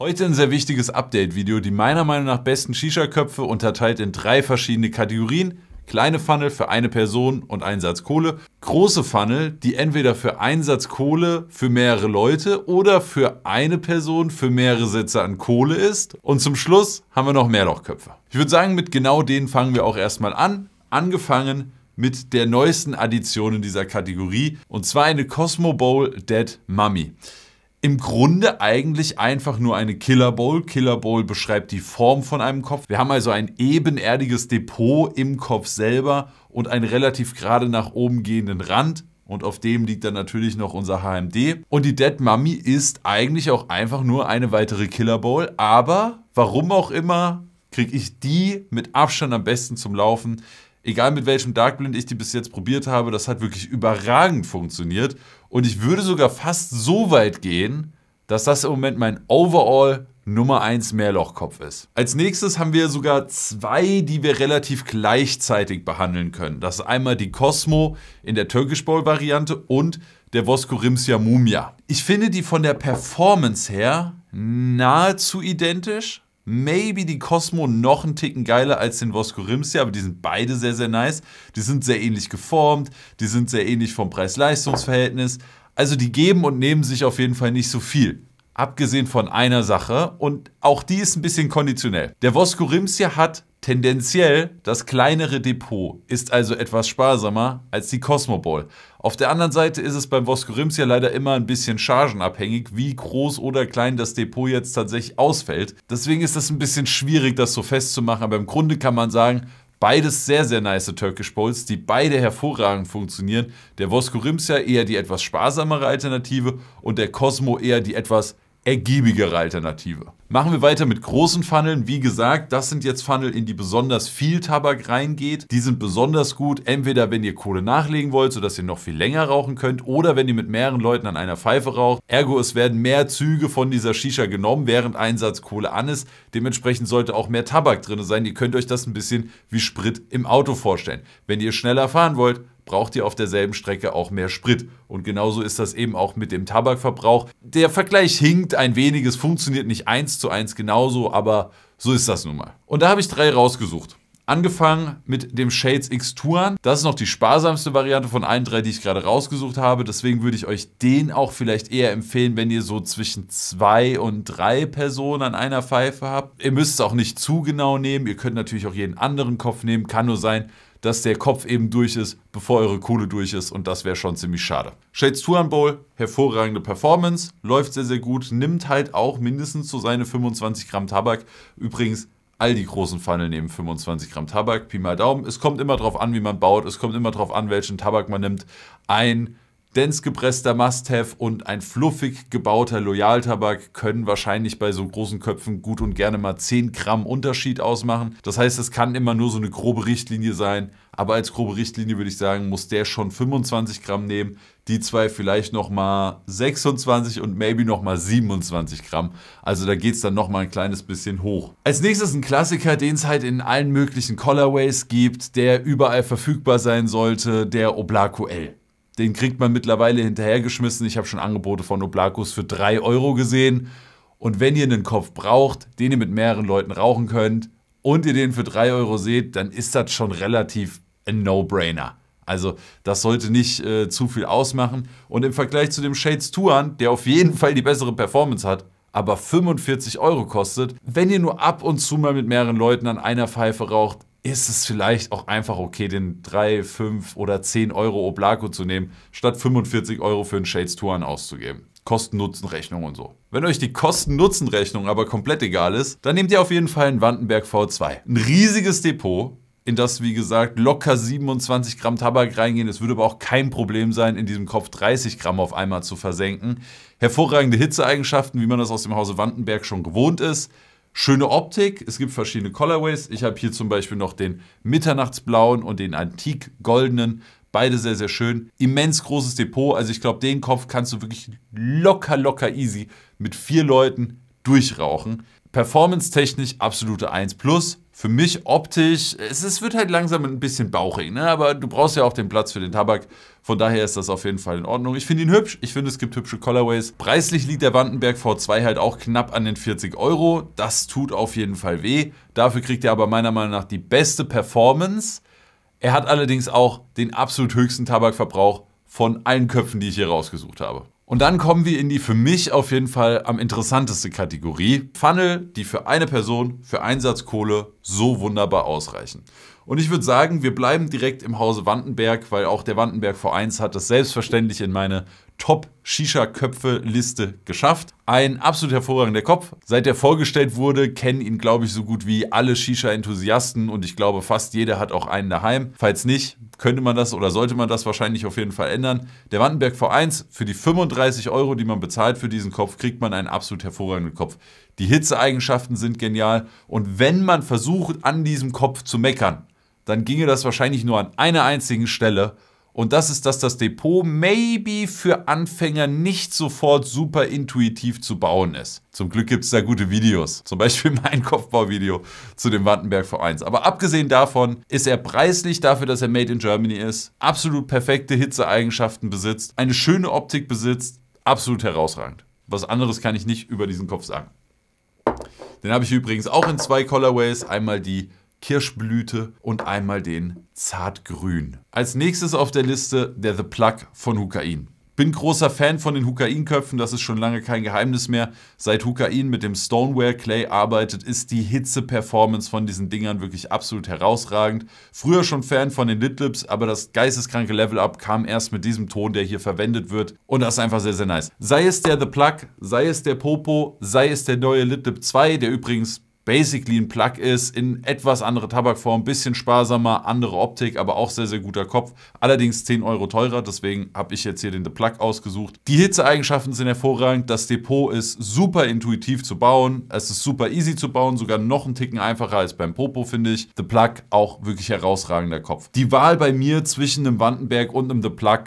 Heute ein sehr wichtiges Update-Video, die meiner Meinung nach besten Shisha-Köpfe unterteilt in drei verschiedene Kategorien. Kleine Funnel für eine Person und Einsatz Kohle. Große Funnel, die entweder für Einsatz Kohle für mehrere Leute oder für eine Person für mehrere Sätze an Kohle ist. Und zum Schluss haben wir noch mehr Lochköpfe. Ich würde sagen, mit genau denen fangen wir auch erstmal an. Angefangen mit der neuesten Addition in dieser Kategorie und zwar eine Cosmo Bowl Dead Mummy im Grunde eigentlich einfach nur eine Killer Bowl. Killer Bowl beschreibt die Form von einem Kopf. Wir haben also ein ebenerdiges Depot im Kopf selber und einen relativ gerade nach oben gehenden Rand. Und auf dem liegt dann natürlich noch unser HMD. Und die Dead Mummy ist eigentlich auch einfach nur eine weitere Killer Bowl. Aber warum auch immer, kriege ich die mit Abstand am besten zum Laufen egal mit welchem Darkblend ich die bis jetzt probiert habe, das hat wirklich überragend funktioniert. Und ich würde sogar fast so weit gehen, dass das im Moment mein Overall Nummer 1 Mehrlochkopf ist. Als nächstes haben wir sogar zwei, die wir relativ gleichzeitig behandeln können. Das ist einmal die Cosmo in der Turkish Bowl Variante und der Voskorimsia Mumia. Ich finde die von der Performance her nahezu identisch, Maybe die Cosmo noch einen Ticken geiler als den Vosco Rimsey, aber die sind beide sehr, sehr nice. Die sind sehr ähnlich geformt, die sind sehr ähnlich vom Preis-Leistungs-Verhältnis. Also die geben und nehmen sich auf jeden Fall nicht so viel. Abgesehen von einer Sache und auch die ist ein bisschen konditionell. Der Voskorimsia hat tendenziell das kleinere Depot, ist also etwas sparsamer als die Cosmo Ball. Auf der anderen Seite ist es beim Voskorimsia leider immer ein bisschen chargenabhängig, wie groß oder klein das Depot jetzt tatsächlich ausfällt. Deswegen ist es ein bisschen schwierig, das so festzumachen, aber im Grunde kann man sagen, Beides sehr, sehr nice Turkish Bowls, die beide hervorragend funktionieren. Der Voskorimsia eher die etwas sparsamere Alternative und der Cosmo eher die etwas ergiebigere Alternative. Machen wir weiter mit großen Funneln. Wie gesagt, das sind jetzt Funnel, in die besonders viel Tabak reingeht. Die sind besonders gut, entweder wenn ihr Kohle nachlegen wollt, sodass ihr noch viel länger rauchen könnt, oder wenn ihr mit mehreren Leuten an einer Pfeife raucht. Ergo, es werden mehr Züge von dieser Shisha genommen, während Einsatz Kohle an ist. Dementsprechend sollte auch mehr Tabak drin sein. Ihr könnt euch das ein bisschen wie Sprit im Auto vorstellen. Wenn ihr schneller fahren wollt, braucht ihr auf derselben Strecke auch mehr Sprit. Und genauso ist das eben auch mit dem Tabakverbrauch. Der Vergleich hinkt ein wenig, es funktioniert nicht eins zu eins genauso, aber so ist das nun mal. Und da habe ich drei rausgesucht. Angefangen mit dem Shades X Tuan. Das ist noch die sparsamste Variante von allen drei, die ich gerade rausgesucht habe. Deswegen würde ich euch den auch vielleicht eher empfehlen, wenn ihr so zwischen zwei und drei Personen an einer Pfeife habt. Ihr müsst es auch nicht zu genau nehmen. Ihr könnt natürlich auch jeden anderen Kopf nehmen. Kann nur sein, dass der Kopf eben durch ist, bevor eure Kohle durch ist und das wäre schon ziemlich schade. Shades Tuan Bowl, hervorragende Performance, läuft sehr, sehr gut, nimmt halt auch mindestens so seine 25 Gramm Tabak. Übrigens all die großen Pfannen nehmen 25 Gramm Tabak, Pi mal Daumen. Es kommt immer darauf an, wie man baut. Es kommt immer darauf an, welchen Tabak man nimmt. Ein Dense gepresster Must-Have und ein fluffig gebauter Loyaltabak können wahrscheinlich bei so großen Köpfen gut und gerne mal 10 Gramm Unterschied ausmachen. Das heißt, es kann immer nur so eine grobe Richtlinie sein. Aber als grobe Richtlinie würde ich sagen, muss der schon 25 Gramm nehmen. Die zwei vielleicht nochmal 26 und maybe nochmal 27 Gramm. Also da geht es dann nochmal ein kleines bisschen hoch. Als nächstes ein Klassiker, den es halt in allen möglichen Colorways gibt, der überall verfügbar sein sollte, der Oblaco L. Den kriegt man mittlerweile hinterhergeschmissen. Ich habe schon Angebote von Oblakus für 3 Euro gesehen. Und wenn ihr einen Kopf braucht, den ihr mit mehreren Leuten rauchen könnt und ihr den für 3 Euro seht, dann ist das schon relativ ein No-Brainer. Also das sollte nicht äh, zu viel ausmachen. Und im Vergleich zu dem Shades Tuan, der auf jeden Fall die bessere Performance hat, aber 45 Euro kostet, wenn ihr nur ab und zu mal mit mehreren Leuten an einer Pfeife raucht, ist es vielleicht auch einfach okay, den 3, 5 oder 10 Euro Oblako zu nehmen, statt 45 Euro für einen Shades Tuan auszugeben. Kosten-Nutzen-Rechnung und so. Wenn euch die Kosten-Nutzen-Rechnung aber komplett egal ist, dann nehmt ihr auf jeden Fall einen Wandenberg V2. Ein riesiges Depot, in das, wie gesagt, locker 27 Gramm Tabak reingehen. Es würde aber auch kein Problem sein, in diesem Kopf 30 Gramm auf einmal zu versenken. Hervorragende Hitzeeigenschaften, wie man das aus dem Hause Wandenberg schon gewohnt ist. Schöne Optik, es gibt verschiedene Colorways. Ich habe hier zum Beispiel noch den Mitternachtsblauen und den Antik-Goldenen. Beide sehr, sehr schön. Immens großes Depot. Also ich glaube, den Kopf kannst du wirklich locker, locker easy mit vier Leuten durchrauchen. Performance-technisch absolute 1 für mich optisch, es, es, wird halt langsam ein bisschen bauchig, ne? aber du brauchst ja auch den Platz für den Tabak. Von daher ist das auf jeden Fall in Ordnung. Ich finde ihn hübsch. Ich finde, es gibt hübsche Colorways. Preislich liegt der Vandenberg V2 halt auch knapp an den 40 Euro. Das tut auf jeden Fall weh. Dafür kriegt er aber meiner Meinung nach die beste Performance. Er hat allerdings auch den absolut höchsten Tabakverbrauch von allen Köpfen, die ich hier rausgesucht habe. Und dann kommen wir in die für mich auf jeden Fall am interessanteste Kategorie. Funnel, die für eine Person, für Einsatzkohle so wunderbar ausreichen. Und ich würde sagen, wir bleiben direkt im Hause Wandenberg, weil auch der Wandenberg V1 hat das selbstverständlich in meine Top-Shisha-Köpfe-Liste geschafft. Ein absolut hervorragender Kopf. Seit er vorgestellt wurde, kennen ihn, glaube ich, so gut wie alle Shisha-Enthusiasten und ich glaube, fast jeder hat auch einen daheim. Falls nicht, könnte man das oder sollte man das wahrscheinlich auf jeden Fall ändern. Der Wandenberg V1, für die 35 Euro, die man bezahlt für diesen Kopf, kriegt man einen absolut hervorragenden Kopf. Die Hitzeeigenschaften sind genial und wenn man versucht, an diesem Kopf zu meckern, dann ginge das wahrscheinlich nur an einer einzigen Stelle und das ist, dass das Depot maybe für Anfänger nicht sofort super intuitiv zu bauen ist. Zum Glück gibt es da gute Videos, zum Beispiel mein Kopfbauvideo zu dem Wattenberg V1. Aber abgesehen davon ist er preislich dafür, dass er made in Germany ist, absolut perfekte Hitzeeigenschaften besitzt, eine schöne Optik besitzt, absolut herausragend. Was anderes kann ich nicht über diesen Kopf sagen. Den habe ich übrigens auch in zwei Colorways, einmal die Kirschblüte und einmal den Zartgrün. Als nächstes auf der Liste der The Plug von Hukain. Bin großer Fan von den Hukain-Köpfen, das ist schon lange kein Geheimnis mehr. Seit Hukain mit dem Stoneware Clay arbeitet, ist die Hitze-Performance von diesen Dingern wirklich absolut herausragend. Früher schon Fan von den Litlips, aber das geisteskranke Level-Up kam erst mit diesem Ton, der hier verwendet wird. Und das ist einfach sehr, sehr nice. Sei es der The Plug, sei es der Popo, sei es der neue Litlip 2, der übrigens basically ein Plug ist, in etwas andere Tabakform, bisschen sparsamer, andere Optik, aber auch sehr, sehr guter Kopf. Allerdings 10 Euro teurer, deswegen habe ich jetzt hier den The Plug ausgesucht. Die Hitzeeigenschaften sind hervorragend, das Depot ist super intuitiv zu bauen, es ist super easy zu bauen, sogar noch einen Ticken einfacher als beim Popo, finde ich. The Plug auch wirklich herausragender Kopf. Die Wahl bei mir zwischen einem Wandenberg und einem The Plug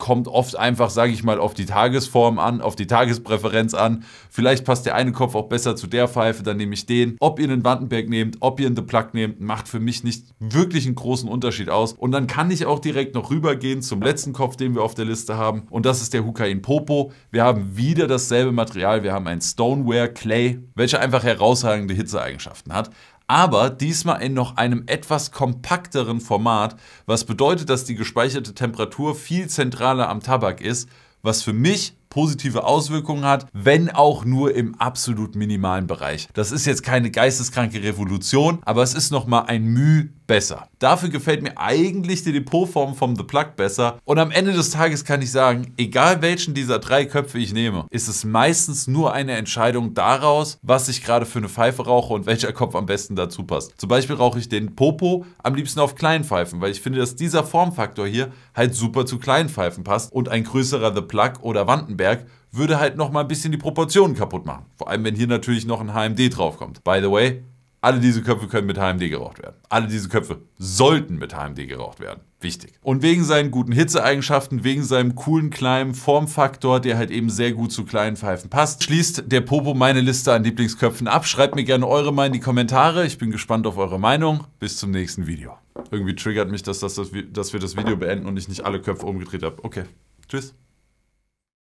kommt oft einfach, sage ich mal, auf die Tagesform an, auf die Tagespräferenz an. Vielleicht passt der eine Kopf auch besser zu der Pfeife, dann nehme ich den. Ob ihr einen Wandenberg nehmt, ob ihr einen The Plug nehmt, macht für mich nicht wirklich einen großen Unterschied aus. Und dann kann ich auch direkt noch rübergehen zum letzten Kopf, den wir auf der Liste haben. Und das ist der Hukain Popo. Wir haben wieder dasselbe Material. Wir haben ein Stoneware Clay, welcher einfach herausragende Hitzeeigenschaften hat aber diesmal in noch einem etwas kompakteren Format, was bedeutet, dass die gespeicherte Temperatur viel zentraler am Tabak ist, was für mich positive Auswirkungen hat, wenn auch nur im absolut minimalen Bereich. Das ist jetzt keine geisteskranke Revolution, aber es ist nochmal ein Mühe besser. Dafür gefällt mir eigentlich die Depotform vom The Plug besser. Und am Ende des Tages kann ich sagen, egal welchen dieser drei Köpfe ich nehme, ist es meistens nur eine Entscheidung daraus, was ich gerade für eine Pfeife rauche und welcher Kopf am besten dazu passt. Zum Beispiel rauche ich den Popo am liebsten auf kleinen Pfeifen, weil ich finde, dass dieser Formfaktor hier halt super zu kleinen Pfeifen passt und ein größerer The Plug oder Wandenberg würde halt nochmal ein bisschen die Proportionen kaputt machen. Vor allem, wenn hier natürlich noch ein HMD draufkommt. By the way, alle diese Köpfe können mit HMD geraucht werden. Alle diese Köpfe sollten mit HMD geraucht werden. Wichtig. Und wegen seinen guten Hitzeeigenschaften, wegen seinem coolen kleinen Formfaktor, der halt eben sehr gut zu kleinen Pfeifen passt, schließt der Popo meine Liste an Lieblingsköpfen ab. Schreibt mir gerne eure Meinung in die Kommentare. Ich bin gespannt auf eure Meinung. Bis zum nächsten Video. Irgendwie triggert mich dass, das, dass wir das Video beenden und ich nicht alle Köpfe umgedreht habe. Okay, tschüss.